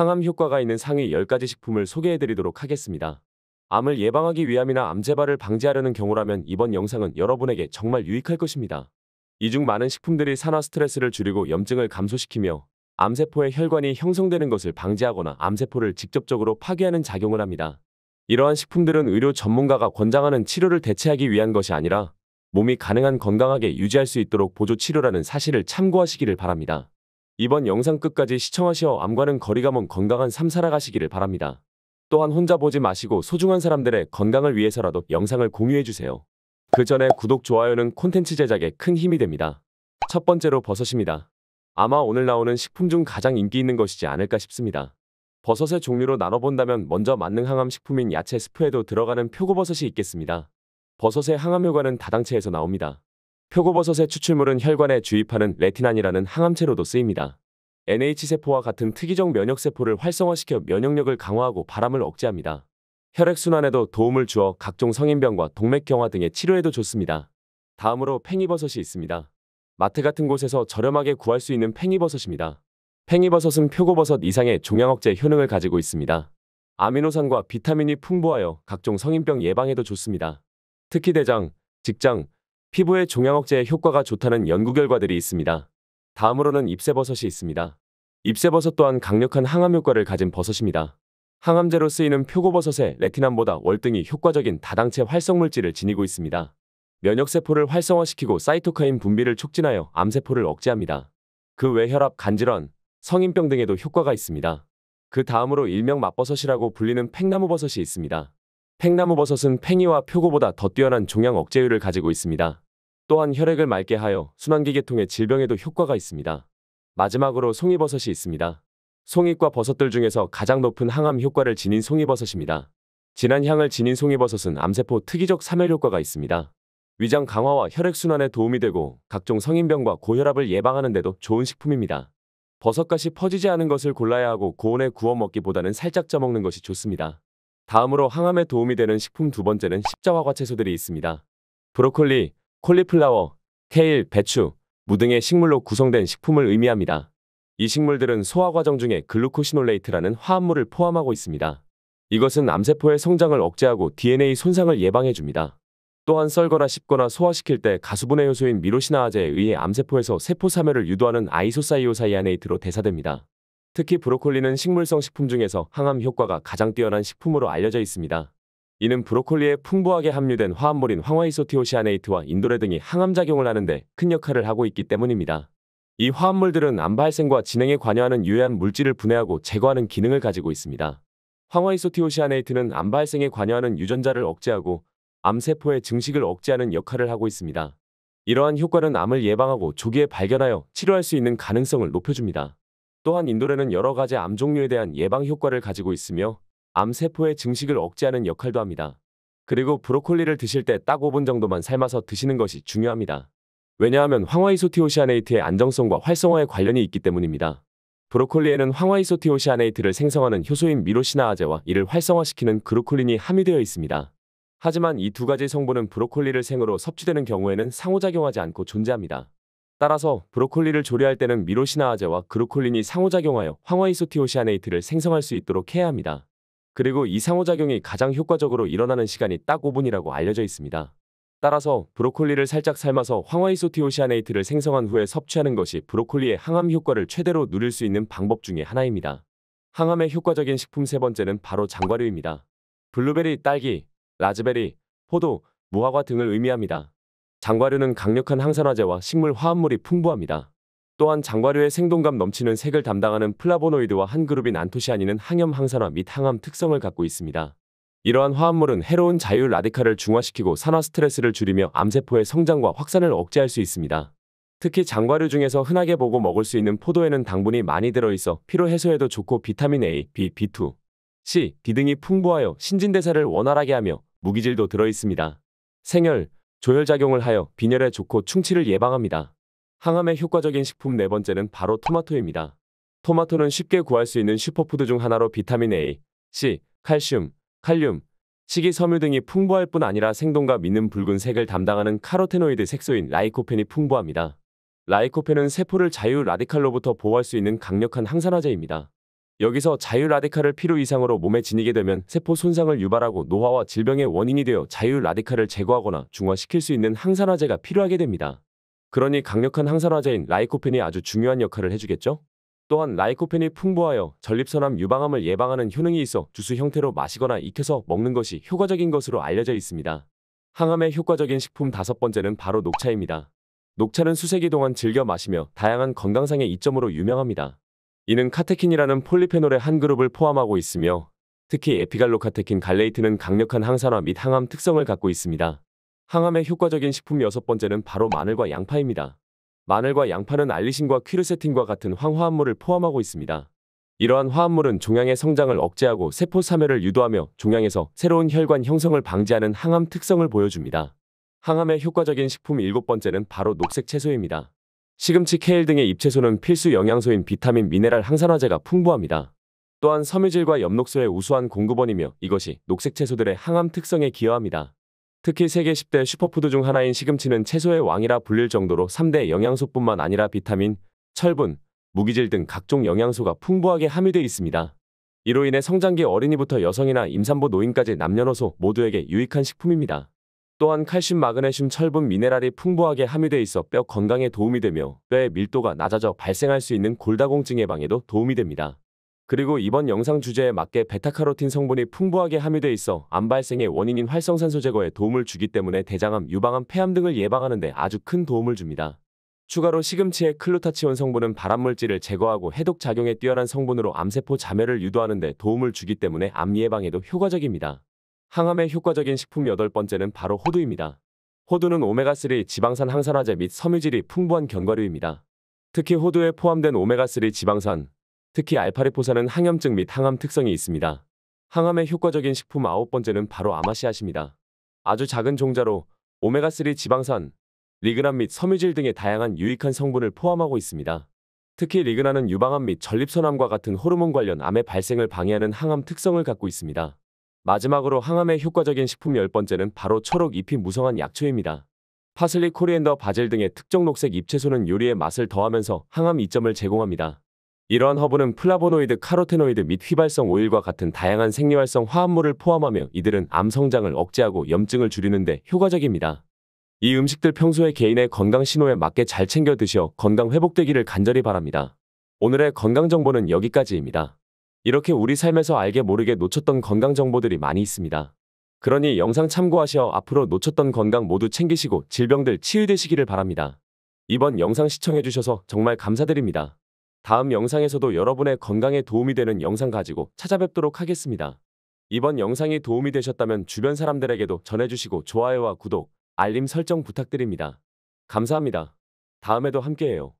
항암 효과가 있는 상위 10가지 식품을 소개해드리도록 하겠습니다. 암을 예방하기 위함이나 암 재발을 방지하려는 경우라면 이번 영상은 여러분에게 정말 유익할 것입니다. 이 중 많은 식품들이 산화 스트레스를 줄이고 염증을 감소시키며 암세포의 혈관이 형성되는 것을 방지하거나 암세포를 직접적으로 파괴하는 작용을 합니다. 이러한 식품들은 의료 전문가가 권장하는 치료를 대체하기 위한 것이 아니라 몸이 가능한 건강하게 유지할 수 있도록 보조 치료라는 사실을 참고하시기를 바랍니다. 이번 영상 끝까지 시청하시어 암과는 거리가 먼 건강한 삶 살아가시기를 바랍니다. 또한 혼자 보지 마시고 소중한 사람들의 건강을 위해서라도 영상을 공유해주세요. 그 전에 구독, 좋아요는 콘텐츠 제작에 큰 힘이 됩니다. 첫 번째로 버섯입니다. 아마 오늘 나오는 식품 중 가장 인기 있는 것이지 않을까 싶습니다. 버섯의 종류로 나눠본다면 먼저 만능 항암 식품인 야채 스프에도 들어가는 표고버섯이 있겠습니다. 버섯의 항암 효과는 다당체에서 나옵니다. 표고버섯의 추출물은 혈관에 주입하는 레티난이라는 항암체로도 쓰입니다. NH세포와 같은 특이종 면역세포를 활성화시켜 면역력을 강화하고 바람을 억제합니다. 혈액순환에도 도움을 주어 각종 성인병과 동맥경화 등의 치료에도 좋습니다. 다음으로 팽이버섯이 있습니다. 마트 같은 곳에서 저렴하게 구할 수 있는 팽이버섯입니다. 팽이버섯은 표고버섯 이상의 종양억제 효능을 가지고 있습니다. 아미노산과 비타민이 풍부하여 각종 성인병 예방에도 좋습니다. 특히 대장, 직장, 피부의 종양 억제에 효과가 좋다는 연구 결과들이 있습니다. 다음으로는 잎새버섯이 있습니다. 잎새버섯 또한 강력한 항암 효과를 가진 버섯입니다. 항암제로 쓰이는 표고버섯의 레티남보다 월등히 효과적인 다당체 활성물질을 지니고 있습니다. 면역세포를 활성화시키고 사이토카인 분비를 촉진하여 암세포를 억제합니다. 그 외 혈압, 간질환, 성인병 등에도 효과가 있습니다. 그 다음으로 일명 맛버섯이라고 불리는 팽나무버섯이 있습니다. 팽나무 버섯은 팽이와 표고보다 더 뛰어난 종양 억제율을 가지고 있습니다. 또한 혈액을 맑게 하여 순환기계통의 질병에도 효과가 있습니다. 마지막으로 송이버섯이 있습니다. 송이과 버섯들 중에서 가장 높은 항암 효과를 지닌 송이버섯입니다. 진한 향을 지닌 송이버섯은 암세포 특이적 사멸 효과가 있습니다. 위장 강화와 혈액순환에 도움이 되고 각종 성인병과 고혈압을 예방하는 데도 좋은 식품입니다. 버섯가시 퍼지지 않은 것을 골라야 하고 고온에 구워 먹기보다는 살짝 쪄먹는 것이 좋습니다. 다음으로 항암에 도움이 되는 식품 두 번째는 십자화과 채소들이 있습니다. 브로콜리, 콜리플라워, 케일, 배추, 무 등의 식물로 구성된 식품을 의미합니다. 이 식물들은 소화 과정 중에 글루코시놀레이트라는 화합물을 포함하고 있습니다. 이것은 암세포의 성장을 억제하고 DNA 손상을 예방해줍니다. 또한 썰거나 씹거나 소화시킬 때 가수분해 효소인 미로시나아제에 의해 암세포에서 세포 사멸을 유도하는 아이소사이오사이아네이트로 대사됩니다. 특히 브로콜리는 식물성 식품 중에서 항암 효과가 가장 뛰어난 식품으로 알려져 있습니다. 이는 브로콜리에 풍부하게 함유된 화합물인 황화이소티오시아네이트와 인도레 등이 항암작용을 하는데 큰 역할을 하고 있기 때문입니다. 이 화합물들은 암 발생과 진행에 관여하는 유해한 물질을 분해하고 제거하는 기능을 가지고 있습니다. 황화이소티오시아네이트는 암 발생에 관여하는 유전자를 억제하고 암세포의 증식을 억제하는 역할을 하고 있습니다. 이러한 효과는 암을 예방하고 조기에 발견하여 치료할 수 있는 가능성을 높여줍니다. 또한 인도레는 여러 가지 암 종류에 대한 예방 효과를 가지고 있으며 암세포의 증식을 억제하는 역할도 합니다. 그리고 브로콜리를 드실 때 딱 5분 정도만 삶아서 드시는 것이 중요합니다. 왜냐하면 황화이소티오시아네이트의 안정성과 활성화에 관련이 있기 때문입니다. 브로콜리에는 황화이소티오시아네이트를 생성하는 효소인 미로시나아제와 이를 활성화시키는 그루콜린이 함유되어 있습니다. 하지만 이 두 가지 성분은 브로콜리를 생으로 섭취되는 경우에는 상호작용하지 않고 존재합니다. 따라서 브로콜리를 조리할 때는 미로시나아제와 그루콜린이 상호작용하여 황화이소티오시아네이트를 생성할 수 있도록 해야 합니다. 그리고 이 상호작용이 가장 효과적으로 일어나는 시간이 딱 5분이라고 알려져 있습니다. 따라서 브로콜리를 살짝 삶아서 황화이소티오시아네이트를 생성한 후에 섭취하는 것이 브로콜리의 항암 효과를 최대로 누릴 수 있는 방법 중에 하나입니다. 항암의 효과적인 식품 세 번째는 바로 장과류입니다. 블루베리, 딸기, 라즈베리, 포도, 무화과 등을 의미합니다. 장과류는 강력한 항산화제와 식물 화합물이 풍부합니다. 또한 장과류의 생동감 넘치는 색을 담당하는 플라보노이드와 한 그룹인 안토시아닌은 항염 항산화 및 항암 특성을 갖고 있습니다. 이러한 화합물은 해로운 자유 라디칼을 중화시키고 산화 스트레스를 줄이며 암세포의 성장과 확산을 억제할 수 있습니다. 특히 장과류 중에서 흔하게 보고 먹을 수 있는 포도에는 당분이 많이 들어있어 피로 해소에도 좋고 비타민 A, B, B2, C, D 등이 풍부하여 신진대사를 원활하게 하며 무기질도 들어있습니다. 생혈, 조혈작용을 하여 빈혈에 좋고 충치를 예방합니다. 항암에 효과적인 식품 네 번째는 바로 토마토입니다. 토마토는 쉽게 구할 수 있는 슈퍼푸드 중 하나로 비타민 A, C, 칼슘, 칼륨, 식이섬유 등이 풍부할 뿐 아니라 생동과 미는 붉은색을 담당하는 카로테노이드 색소인 라이코펜이 풍부합니다. 라이코펜은 세포를 자유 라디칼로부터 보호할 수 있는 강력한 항산화제입니다. 여기서 자유라디칼을 필요 이상으로 몸에 지니게 되면 세포 손상을 유발하고 노화와 질병의 원인이 되어 자유라디칼을 제거하거나 중화시킬 수 있는 항산화제가 필요하게 됩니다. 그러니 강력한 항산화제인 라이코펜이 아주 중요한 역할을 해주겠죠? 또한 라이코펜이 풍부하여 전립선암 유방암을 예방하는 효능이 있어 주스 형태로 마시거나 익혀서 먹는 것이 효과적인 것으로 알려져 있습니다. 항암에 효과적인 식품 다섯 번째는 바로 녹차입니다. 녹차는 수세기 동안 즐겨 마시며 다양한 건강상의 이점으로 유명합니다. 이는 카테킨이라는 폴리페놀의 한 그룹을 포함하고 있으며 특히 에피갈로카테킨 갈레이트는 강력한 항산화 및 항암 특성을 갖고 있습니다. 항암의 효과적인 식품 여섯 번째는 바로 마늘과 양파입니다. 마늘과 양파는 알리신과 퀴르세틴과 같은 황화합물을 포함하고 있습니다. 이러한 화합물은 종양의 성장을 억제하고 세포 사멸을 유도하며 종양에서 새로운 혈관 형성을 방지하는 항암 특성을 보여줍니다. 항암의 효과적인 식품 일곱 번째는 바로 녹색 채소입니다. 시금치, 케일 등의 잎채소는 필수 영양소인 비타민, 미네랄, 항산화제가 풍부합니다. 또한 섬유질과 엽록소의 우수한 공급원이며 이것이 녹색 채소들의 항암 특성에 기여합니다. 특히 세계 10대 슈퍼푸드 중 하나인 시금치는 채소의 왕이라 불릴 정도로 3대 영양소뿐만 아니라 비타민, 철분, 무기질 등 각종 영양소가 풍부하게 함유되어 있습니다. 이로 인해 성장기 어린이부터 여성이나 임산부 노인까지 남녀노소 모두에게 유익한 식품입니다. 또한 칼슘, 마그네슘, 철분, 미네랄이 풍부하게 함유되어 있어 뼈 건강에 도움이 되며 뼈의 밀도가 낮아져 발생할 수 있는 골다공증 예방에도 도움이 됩니다. 그리고 이번 영상 주제에 맞게 베타카로틴 성분이 풍부하게 함유되어 있어 암 발생의 원인인 활성산소 제거에 도움을 주기 때문에 대장암, 유방암, 폐암 등을 예방하는 데 아주 큰 도움을 줍니다. 추가로 시금치의 클루타치온 성분은 발암물질을 제거하고 해독 작용에 뛰어난 성분으로 암세포 자멸을 유도하는 데 도움을 주기 때문에 암 예방에도 효과적입니다. 항암에 효과적인 식품 8 번째는 바로 호두입니다. 호두는 오메가3 지방산 항산화제 및 섬유질이 풍부한 견과류입니다. 특히 호두에 포함된 오메가3 지방산, 특히 알파리포산은 항염증 및 항암 특성이 있습니다. 항암에 효과적인 식품 아홉 번째는 바로 아마시아십니다. 아주 작은 종자로 오메가3 지방산, 리그난 및 섬유질 등의 다양한 유익한 성분을 포함하고 있습니다. 특히 리그난은 유방암 및 전립선암과 같은 호르몬 관련 암의 발생을 방해하는 항암 특성을 갖고 있습니다. 마지막으로 항암에 효과적인 식품 10번째는 바로 초록 잎이 무성한 약초입니다. 파슬리, 코리엔더 바질 등의 특정 녹색 잎채소는 요리에 맛을 더하면서 항암 이점을 제공합니다. 이러한 허브는 플라보노이드, 카로테노이드 및 휘발성 오일과 같은 다양한 생리활성 화합물을 포함하며 이들은 암 성장을 억제하고 염증을 줄이는 데 효과적입니다. 이 음식들 평소에 개인의 건강 신호에 맞게 잘 챙겨 드셔 건강 회복되기를 간절히 바랍니다. 오늘의 건강 정보는 여기까지입니다. 이렇게 우리 삶에서 알게 모르게 놓쳤던 건강 정보들이 많이 있습니다. 그러니 영상 참고하시어 앞으로 놓쳤던 건강 모두 챙기시고 질병들 치유되시기를 바랍니다. 이번 영상 시청해주셔서 정말 감사드립니다. 다음 영상에서도 여러분의 건강에 도움이 되는 영상 가지고 찾아뵙도록 하겠습니다. 이번 영상이 도움이 되셨다면 주변 사람들에게도 전해주시고 좋아요와 구독, 알림 설정 부탁드립니다. 감사합니다. 다음에도 함께해요.